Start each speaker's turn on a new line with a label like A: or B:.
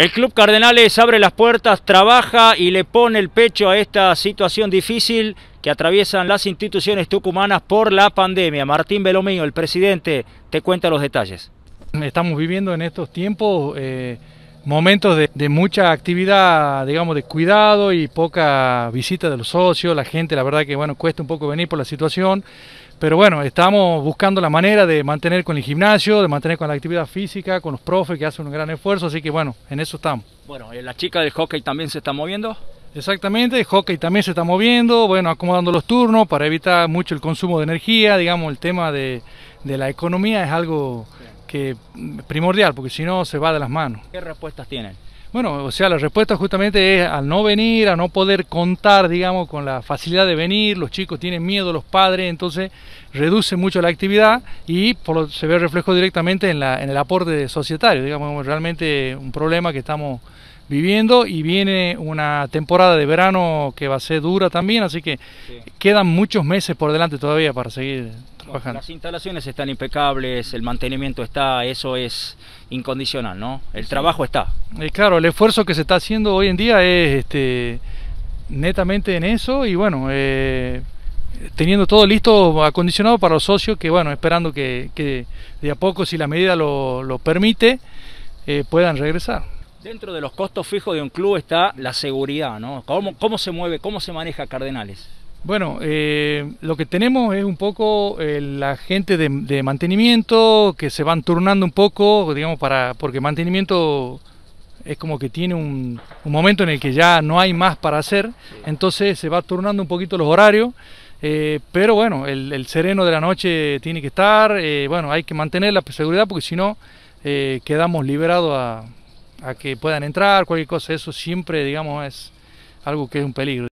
A: El Club Cardenales abre las puertas, trabaja y le pone el pecho a esta situación difícil que atraviesan las instituciones tucumanas por la pandemia. Martín Belomío, el presidente, te cuenta los detalles.
B: Estamos viviendo en estos tiempos... Eh, momentos de, mucha actividad, digamos, de cuidado y poca visita de los socios, la gente, la verdad que, bueno, cuesta un poco venir por la situación, pero bueno, estamos buscando la manera de mantener con el gimnasio, de mantener con la actividad física, con los profes que hacen un gran esfuerzo, así que bueno, en eso estamos. Bueno, ¿y eh, ¿la chica del hockey también se está moviendo? Exactamente, el hockey también se está moviendo, bueno, acomodando los turnos para evitar mucho el consumo de energía, digamos, el tema de, de la economía es algo que mm, primordial, porque si no se va de las manos.
A: ¿Qué respuestas tienen?
B: Bueno, o sea, la respuesta justamente es al no venir, a no poder contar, digamos, con la facilidad de venir, los chicos tienen miedo, los padres, entonces reduce mucho la actividad y por se ve reflejo directamente en, la, en el aporte societario, digamos, realmente un problema que estamos viviendo y viene una temporada de verano que va a ser dura también, así que quedan muchos meses por delante todavía para seguir trabajando. Las instalaciones están
A: impecables, el mantenimiento está, eso es incondicional, ¿no? El trabajo está.
B: Y eh, claro, el esfuerzo que se está haciendo hoy en día es este, netamente en eso y bueno, eh, teniendo todo listo, acondicionado para los socios, que bueno, esperando que, de a poco, si la medida lo, permite, eh, puedan regresar.
A: Dentro de los costos fijos de un club está la seguridad, ¿no? ¿Cómo, se mueve, cómo se maneja Cardenales?
B: Bueno, eh, lo que tenemos es un poco eh, la gente de, mantenimiento que se van turnando un poco, digamos, para porque mantenimiento es como que tiene un, momento en el que ya no hay más para hacer, entonces se va turnando un poquito los horarios. Eh, pero bueno, el, sereno de la noche tiene que estar, bueno, hay que mantener la seguridad porque si no quedamos liberados a, a que puedan entrar, cualquier cosa, eso siempre, digamos, es algo que es un peligro.